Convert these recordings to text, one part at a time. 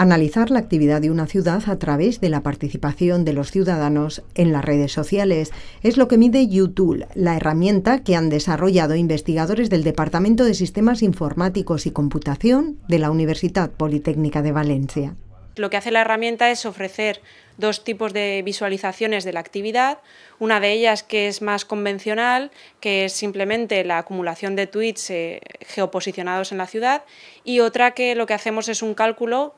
analizar la actividad de una ciudad a través de la participación de los ciudadanos en las redes sociales. Es lo que mide YouTube, la herramienta que han desarrollado investigadores del Departamento de Sistemas Informáticos y Computación de la Universidad Politécnica de Valencia. Lo que hace la herramienta es ofrecer dos tipos de visualizaciones de la actividad. Una de ellas que es más convencional, que es simplemente la acumulación de tweets eh, geoposicionados en la ciudad, y otra que lo que hacemos es un cálculo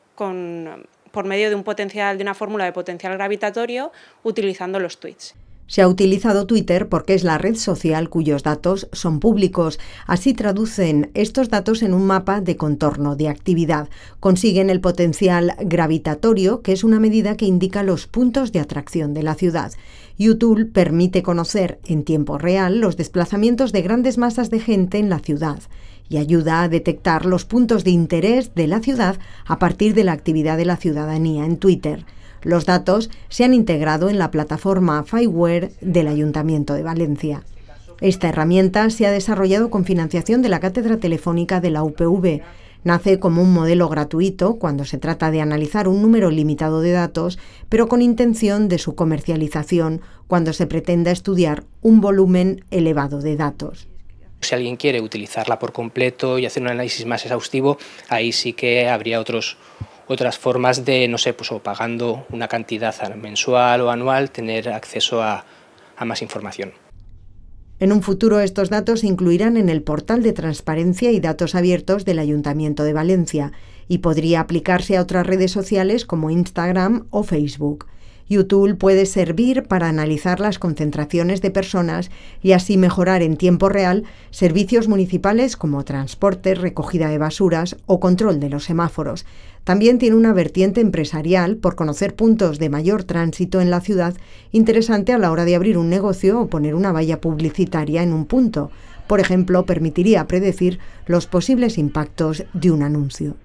por medio de un potencial, de una fórmula de potencial gravitatorio utilizando los tweets. Se ha utilizado Twitter porque es la red social cuyos datos son públicos. Así traducen estos datos en un mapa de contorno de actividad. Consiguen el potencial gravitatorio, que es una medida que indica los puntos de atracción de la ciudad. YouTube permite conocer en tiempo real los desplazamientos de grandes masas de gente en la ciudad y ayuda a detectar los puntos de interés de la ciudad a partir de la actividad de la ciudadanía en Twitter. Los datos se han integrado en la plataforma Fireware del Ayuntamiento de Valencia. Esta herramienta se ha desarrollado con financiación de la Cátedra Telefónica de la UPV. Nace como un modelo gratuito cuando se trata de analizar un número limitado de datos, pero con intención de su comercialización cuando se pretenda estudiar un volumen elevado de datos. Si alguien quiere utilizarla por completo y hacer un análisis más exhaustivo, ahí sí que habría otros, otras formas de, no sé, pues pagando una cantidad mensual o anual, tener acceso a, a más información. En un futuro estos datos se incluirán en el portal de transparencia y datos abiertos del Ayuntamiento de Valencia y podría aplicarse a otras redes sociales como Instagram o Facebook. UTool puede servir para analizar las concentraciones de personas y así mejorar en tiempo real servicios municipales como transporte, recogida de basuras o control de los semáforos. También tiene una vertiente empresarial por conocer puntos de mayor tránsito en la ciudad, interesante a la hora de abrir un negocio o poner una valla publicitaria en un punto. Por ejemplo, permitiría predecir los posibles impactos de un anuncio.